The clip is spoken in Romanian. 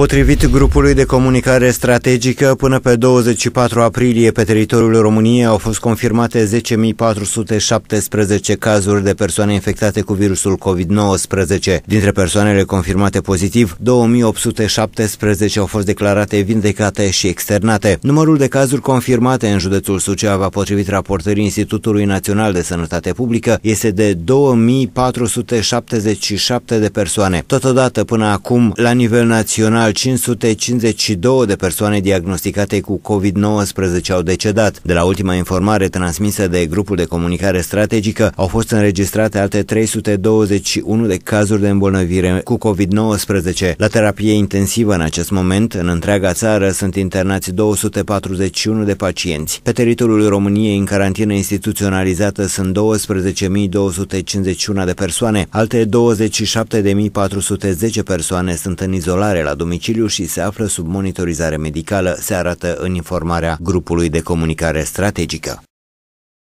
Potrivit grupului de comunicare strategică, până pe 24 aprilie pe teritoriul României au fost confirmate 10.417 cazuri de persoane infectate cu virusul COVID-19. Dintre persoanele confirmate pozitiv, 2.817 au fost declarate vindecate și externate. Numărul de cazuri confirmate în județul Suceava, potrivit raportării Institutului Național de Sănătate Publică, este de 2.477 de persoane. Totodată, până acum, la nivel național, total 552 de persoane diagnosticate cu COVID-19 au decedat. De la ultima informare transmisă de grupul de comunicare strategică, au fost înregistrate alte 321 de cazuri de îmbolnăvire cu COVID-19. La terapie intensivă în acest moment, în întreaga țară, sunt internați 241 de pacienți. Pe teritoriul României, în carantină instituționalizată, sunt 12.251 de persoane. Alte 27.410 persoane sunt în izolare la Dumnezeu domiciliu și se află sub monitorizare medicală, se arată în informarea grupului de comunicare strategică.